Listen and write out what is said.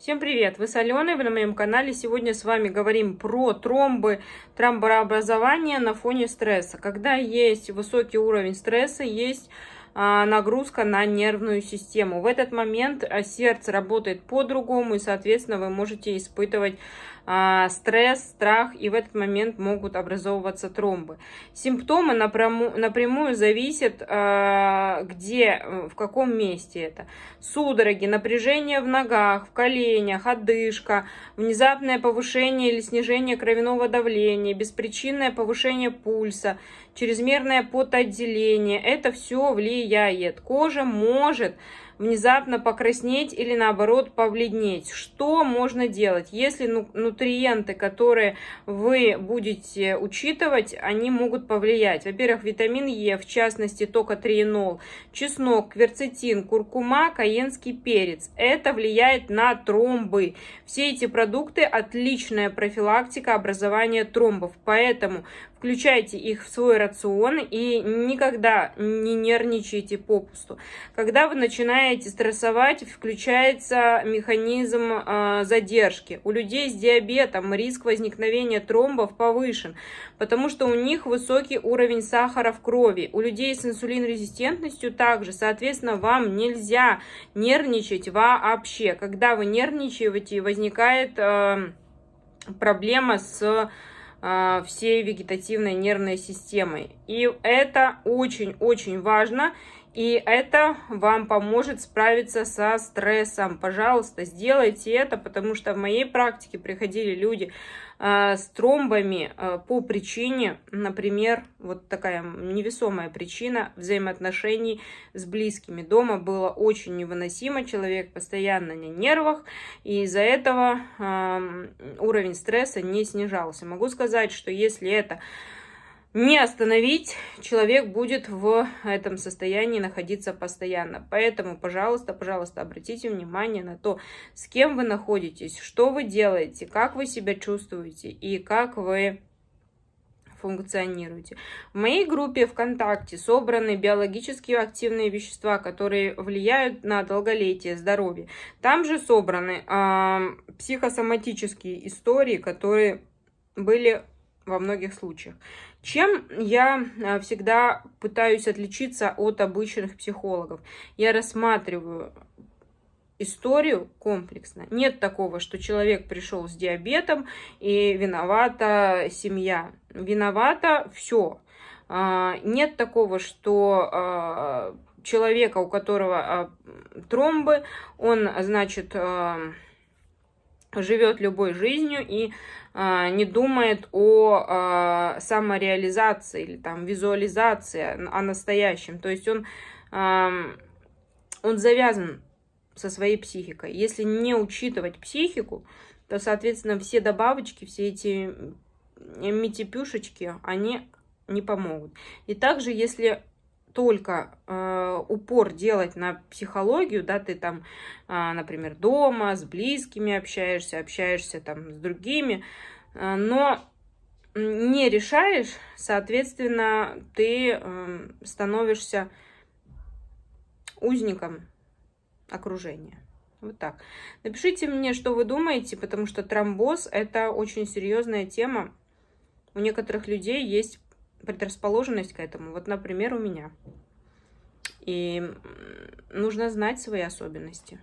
Всем привет! Вы с Аленой, вы на моем канале. Сегодня с вами говорим про тромбы, тромбообразование на фоне стресса. Когда есть высокий уровень стресса, есть а, нагрузка на нервную систему. В этот момент а, сердце работает по-другому, и, соответственно, вы можете испытывать а, стресс, страх, и в этот момент могут образовываться тромбы. Симптомы напрямую, напрямую зависят, где, в каком месте это. Судороги, напряжение в ногах, в коленях, одышка, внезапное повышение или снижение кровяного давления, беспричинное повышение пульса, чрезмерное потоотделение. Это все влияет. Кожа может внезапно покраснеть или наоборот повледнеть. Что можно делать? Если ну, нутриенты, которые вы будете учитывать, они могут повлиять. Во-первых, витамин Е, в частности токотриенол, чеснок, кверцетин, куркума, каенский перец. Это влияет на тромбы. Все эти продукты отличная профилактика образования тромбов. Поэтому включайте их в свой рацион и никогда не нервничайте попусту. Когда вы начинаете начинаете стрессовать, включается механизм э, задержки. У людей с диабетом риск возникновения тромбов повышен, потому что у них высокий уровень сахара в крови. У людей с инсулинрезистентностью также. Соответственно, вам нельзя нервничать вообще. Когда вы нервничаете, возникает э, проблема с а, всей вегетативной нервной системой. И это очень-очень важно. И это вам поможет справиться со стрессом. Пожалуйста, сделайте это, потому что в моей практике приходили люди э, с тромбами э, по причине, например, вот такая невесомая причина взаимоотношений с близкими. Дома было очень невыносимо, человек постоянно на нервах, и из-за этого эм, уровень стресса не снижался. Могу сказать, что если это не остановить, человек будет в этом состоянии находиться постоянно. Поэтому, пожалуйста, пожалуйста, обратите внимание на то, с кем вы находитесь, что вы делаете, как вы себя чувствуете и как вы функционируете. В моей группе ВКонтакте собраны биологически активные вещества, которые влияют на долголетие, здоровье. Там же собраны э, психосоматические истории, которые были во многих случаях. Чем я э, всегда пытаюсь отличиться от обычных психологов? Я рассматриваю историю комплексно. Нет такого, что человек пришел с диабетом и виновата семья. Виновата все. А, нет такого, что э, человека, у которого э, тромбы, он, значит, живет любой жизнью и а, не думает о а, самореализации или там визуализации, а, о настоящем. То есть он, а, он завязан со своей психикой. Если не учитывать психику, то, соответственно, все добавочки, все эти митипюшечки, они не помогут. И также, если только э, упор делать на психологию, да, ты там, э, например, дома с близкими общаешься, общаешься там с другими, э, но не решаешь, соответственно, ты э, становишься узником окружения. Вот так. Напишите мне, что вы думаете, потому что тромбоз – это очень серьезная тема. У некоторых людей есть предрасположенность к этому. Вот, например, у меня. И нужно знать свои особенности.